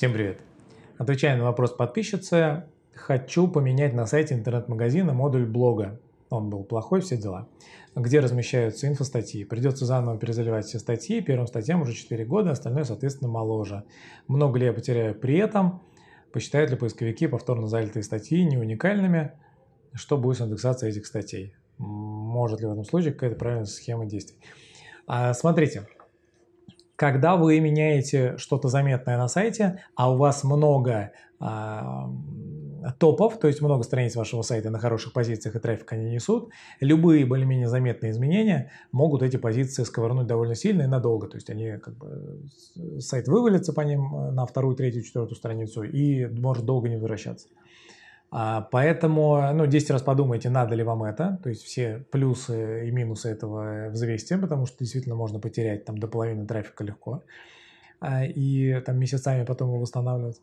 Всем привет! Отвечая на вопрос подписчицы, хочу поменять на сайте интернет-магазина модуль блога. Он был плохой, все дела. Где размещаются инфостатьи. Придется заново перезаливать все статьи. Первым статьям уже 4 года, остальное, соответственно, моложе. Много ли я потеряю при этом? Посчитают ли поисковики повторно залитые статьи не уникальными? Что будет с индексацией этих статей? Может ли в этом случае какая-то правильная схема действий? А, смотрите, когда вы меняете что-то заметное на сайте, а у вас много а, топов, то есть много страниц вашего сайта на хороших позициях и трафик они несут, любые более-менее заметные изменения могут эти позиции сковырнуть довольно сильно и надолго. То есть они как бы, сайт вывалится по ним э, на вторую, третью, четвертую страницу и может долго не возвращаться. А, поэтому, ну, 10 раз подумайте, надо ли вам это, то есть все плюсы и минусы этого взвесьте, потому что действительно можно потерять там до половины трафика легко а, и там месяцами потом его восстанавливать.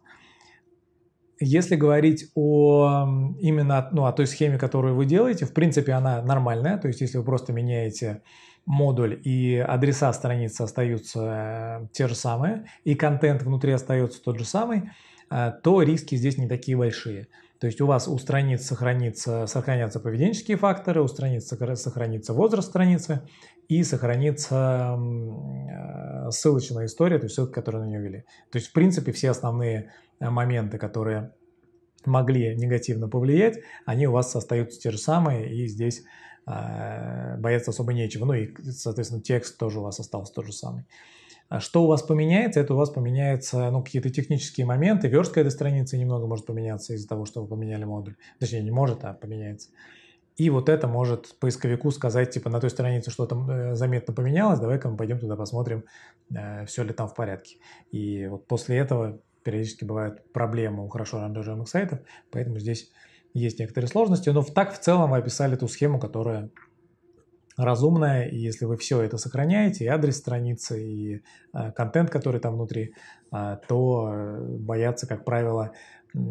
Если говорить о именно ну, о той схеме, которую вы делаете, в принципе, она нормальная. То есть, если вы просто меняете модуль и адреса страницы остаются э, те же самые, и контент внутри остается тот же самый, а, то риски здесь не такие большие. То есть у вас устранится, сохранится, сохранятся поведенческие факторы, устранится, сохранится возраст страницы и сохранится а, ссылочная история, то есть ссылка, которую на нее вели. То есть, в принципе, все основные а, моменты, которые могли негативно повлиять, они у вас остаются те же самые, и здесь бояться особо нечего. Ну и, соответственно, текст тоже у вас остался тот же самый. А что у вас поменяется? Это у вас поменяется, ну, какие-то технические моменты. Верстка этой страницы немного может поменяться из-за того, что вы поменяли модуль. Точнее, не может, а поменяется. И вот это может поисковику сказать, типа, на той странице что-то э, заметно поменялось, давай-ка мы пойдем туда посмотрим, э, все ли там в порядке. И вот после этого периодически бывают проблемы у хорошо ранжируемых сайтов, поэтому здесь есть некоторые сложности, но так в целом вы описали ту схему, которая разумная и если вы все это сохраняете, и адрес страницы, и э, контент, который там внутри, э, то бояться, как правило,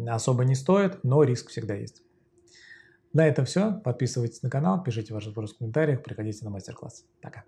особо не стоит, но риск всегда есть. На этом все. Подписывайтесь на канал, пишите ваши вопросы в комментариях, приходите на мастер-класс. Пока.